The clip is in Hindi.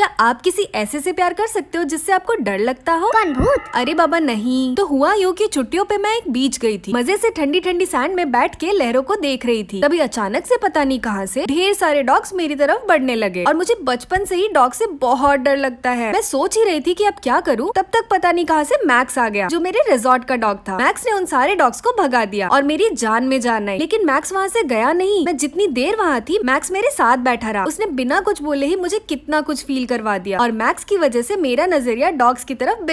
क्या आप किसी ऐसे से प्यार कर सकते हो जिससे आपको डर लगता हो कौन भूत अरे बाबा नहीं तो हुआ यूँ की छुट्टियों पे मैं एक बीच गई थी मजे से ठंडी ठंडी सैंड में बैठ के लहरों को देख रही थी तभी अचानक से पता नहीं कहाँ से ढेर सारे डॉग्स मेरी तरफ बढ़ने लगे और मुझे बचपन से ही डॉग से बहुत डर लगता है मैं सोच ही रही थी की अब क्या करूँ तब तक पता नहीं कहाँ से मैक्स आ गया जो मेरे रिजॉर्ट का डॉग था मैक्स ने उन सारे डॉग्स को भगा दिया और मेरी जान में जान आई लेकिन मैक्स वहाँ से गया नहीं मैं जितनी देर वहाँ थी मैक्स मेरे साथ बैठा रहा उसने बिना कुछ बोले ही मुझे कितना कुछ फील करवा दिया और मैक्स की वजह से मेरा नजरिया डॉग्स की तरफ